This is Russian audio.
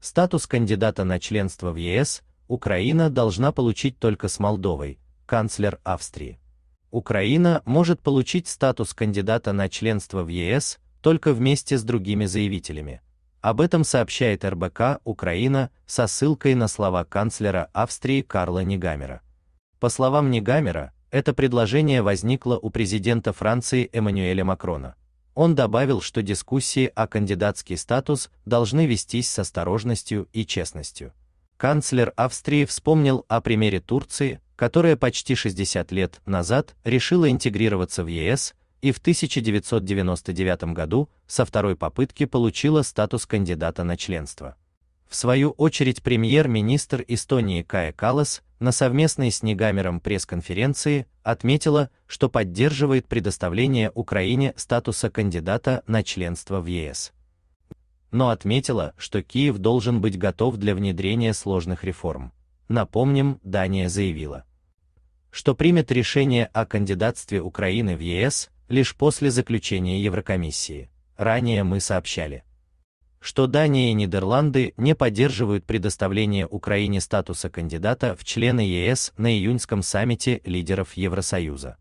Статус кандидата на членство в ЕС Украина должна получить только с Молдовой, канцлер Австрии. Украина может получить статус кандидата на членство в ЕС только вместе с другими заявителями. Об этом сообщает РБК Украина со ссылкой на слова канцлера Австрии Карла Негамера. По словам Негамера, это предложение возникло у президента Франции Эммануэля Макрона. Он добавил, что дискуссии о кандидатский статус должны вестись с осторожностью и честностью. Канцлер Австрии вспомнил о примере Турции, которая почти 60 лет назад решила интегрироваться в ЕС и в 1999 году со второй попытки получила статус кандидата на членство. В свою очередь премьер-министр Эстонии Кая Калас на совместной с Негамером пресс-конференции отметила, что поддерживает предоставление Украине статуса кандидата на членство в ЕС. Но отметила, что Киев должен быть готов для внедрения сложных реформ. Напомним, Дания заявила, что примет решение о кандидатстве Украины в ЕС лишь после заключения Еврокомиссии. Ранее мы сообщали, что Дания и Нидерланды не поддерживают предоставление Украине статуса кандидата в члены ЕС на июньском саммите лидеров Евросоюза.